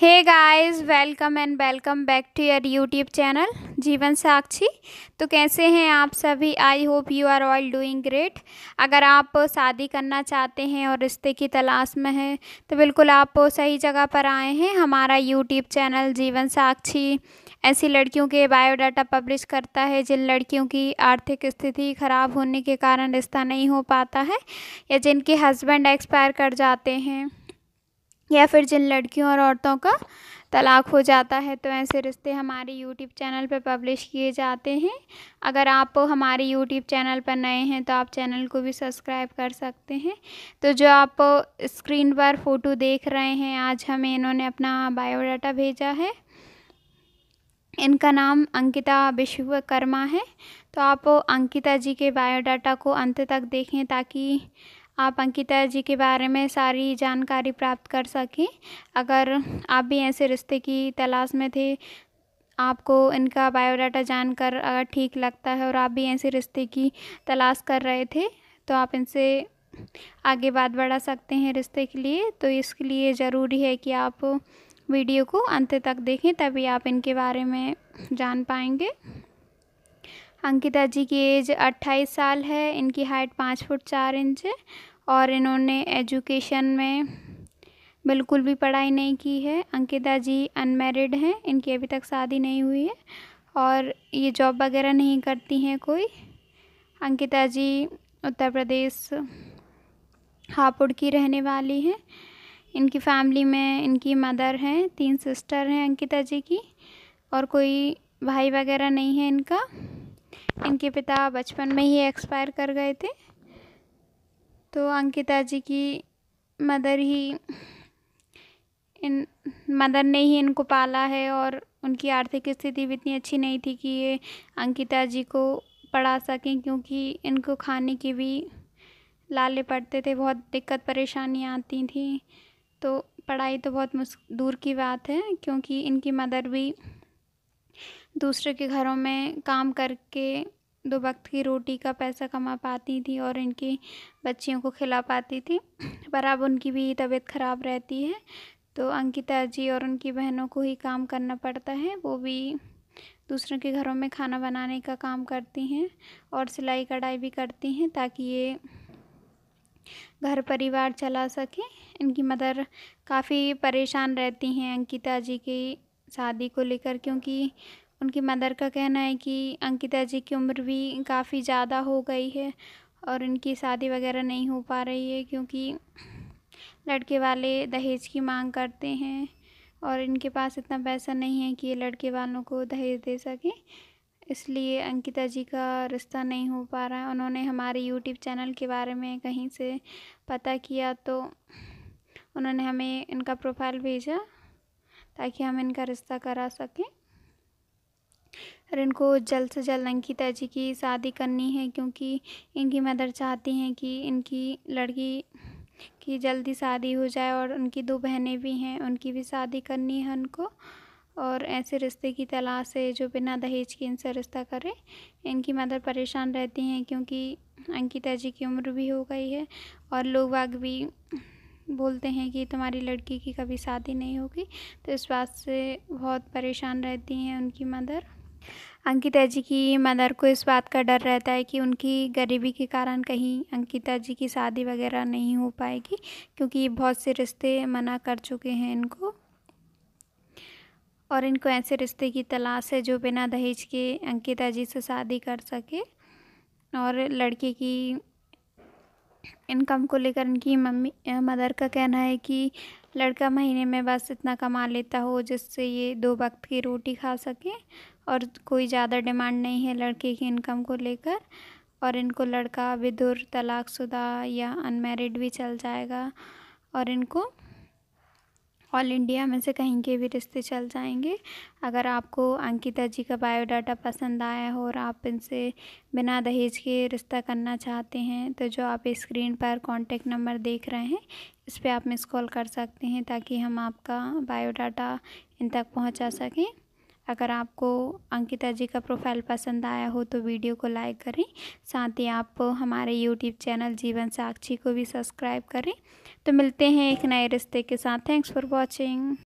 hey guys welcome and welcome back to your YouTube channel Jeevan Sakshi तो कैसे हैं आप सभी I hope you are all doing great अगर आप शादी करना चाहते हैं और रिश्ते की तलाश में हैं तो बिल्कुल आप सही जगह पर आए हैं हमारा यूट्यूब चैनल जीवन साक्षी ऐसी लड़कियों के बायोडाटा पब्लिश करता है जिन लड़कियों की आर्थिक स्थिति खराब होने के कारण रिश्ता नहीं हो पाता है या जिनके हस्बैंड एक्सपायर कर जाते हैं या फिर जिन लड़कियों और औरतों का तलाक हो जाता है तो ऐसे रिश्ते हमारे यूट्यूब चैनल पर पब्लिश किए जाते हैं अगर आप हमारे यूट्यूब चैनल पर नए हैं तो आप चैनल को भी सब्सक्राइब कर सकते हैं तो जो आप स्क्रीन पर फ़ोटो देख रहे हैं आज हमें इन्होंने अपना बायोडाटा भेजा है इनका नाम अंकिता विश्वकर्मा है तो आप अंकिता जी के बायोडाटा को अंत तक देखें ताकि आप अंकिता जी के बारे में सारी जानकारी प्राप्त कर सकें अगर आप भी ऐसे रिश्ते की तलाश में थे आपको इनका बायोडाटा जानकर अगर ठीक लगता है और आप भी ऐसे रिश्ते की तलाश कर रहे थे तो आप इनसे आगे बात बढ़ा सकते हैं रिश्ते के लिए तो इसके लिए ज़रूरी है कि आप वीडियो को अंत तक देखें तभी आप इनके बारे में जान पाएंगे अंकिता जी की एज 28 साल है इनकी हाइट पाँच फुट चार इंच है और इन्होंने एजुकेशन में बिल्कुल भी पढ़ाई नहीं की है अंकिता जी अनमेरिड हैं इनकी अभी तक शादी नहीं हुई है और ये जॉब वगैरह नहीं करती हैं कोई अंकिता जी उत्तर प्रदेश हापुड़ की रहने वाली हैं इनकी फैमिली में इनकी मदर हैं तीन सिस्टर हैं अंकिता जी की और कोई भाई वगैरह नहीं है इनका इनके पिता बचपन में ही एक्सपायर कर गए थे तो अंकिता जी की मदर ही इन मदर ने ही इनको पाला है और उनकी आर्थिक स्थिति भी इतनी अच्छी नहीं थी कि ये अंकिता जी को पढ़ा सकें क्योंकि इनको खाने की भी लाले पड़ते थे बहुत दिक्कत परेशानियाँ आती थी तो पढ़ाई तो बहुत दूर की बात है क्योंकि इनकी मदर भी दूसरे के घरों में काम करके दो वक्त की रोटी का पैसा कमा पाती थी और इनकी बच्चियों को खिला पाती थी पर अब उनकी भी तबीयत ख़राब रहती है तो अंकिता जी और उनकी बहनों को ही काम करना पड़ता है वो भी दूसरों के घरों में खाना बनाने का काम करती हैं और सिलाई कढ़ाई भी करती हैं ताकि ये घर परिवार चला सके इनकी मदर काफ़ी परेशान रहती हैं अंकिता जी की शादी को लेकर क्योंकि उनकी मदर का कहना है कि अंकिता जी की उम्र भी काफ़ी ज़्यादा हो गई है और इनकी शादी वगैरह नहीं हो पा रही है क्योंकि लड़के वाले दहेज की मांग करते हैं और इनके पास इतना पैसा नहीं है कि ये लड़के वालों को दहेज दे सकें इसलिए अंकिता जी का रिश्ता नहीं हो पा रहा है उन्होंने हमारे यूट्यूब चैनल के बारे में कहीं से पता किया तो उन्होंने हमें इनका प्रोफाइल भेजा ताकि हम इनका रिश्ता करा सकें और इनको जल्द से जल्द अंकिता जी की शादी करनी है क्योंकि इनकी मदर चाहती हैं कि इनकी लड़की की जल्दी शादी हो जाए और उनकी दो बहनें भी हैं उनकी भी शादी करनी है उनको और ऐसे रिश्ते की तलाश है जो बिना दहेज के इनसे रिश्ता करे इनकी मदर परेशान रहती हैं क्योंकि अंकिता जी की उम्र भी हो गई है और लोग बाग भी बोलते हैं कि तुम्हारी लड़की की कभी शादी नहीं होगी तो इस बात से बहुत परेशान रहती हैं उनकी मदर अंकिता जी की मदर को इस बात का डर रहता है कि उनकी गरीबी के कारण कहीं अंकिता जी की शादी वगैरह नहीं हो पाएगी क्योंकि बहुत से रिश्ते मना कर चुके हैं इनको और इनको ऐसे रिश्ते की तलाश है जो बिना दहेज के अंकिता जी से शादी कर सके और लड़के की इनकम को लेकर इनकी मम्मी मदर का कहना है कि लड़का महीने में बस इतना कमा लेता हो जिससे ये दो वक्त की रोटी खा सके और कोई ज़्यादा डिमांड नहीं है लड़के की इनकम को लेकर और इनको लड़का विधुर तलाकशुदा या अनमेरिड भी चल जाएगा और इनको ऑल इंडिया में से कहीं के भी रिश्ते चल जाएंगे अगर आपको अंकिता जी का बायोडाटा पसंद आया हो और आप इनसे बिना दहेज के रिश्ता करना चाहते हैं तो जो आप स्क्रीन पर कॉन्टेक्ट नंबर देख रहे हैं इस पर आप मिस कॉल कर सकते हैं ताकि हम आपका बायोडाटा इन तक पहुंचा सकें अगर आपको अंकिता जी का प्रोफाइल पसंद आया हो तो वीडियो को लाइक करें साथ ही आप हमारे यूट्यूब चैनल जीवन साक्षी को भी सब्सक्राइब करें तो मिलते हैं एक नए रिश्ते के साथ थैंक्स फॉर वॉचिंग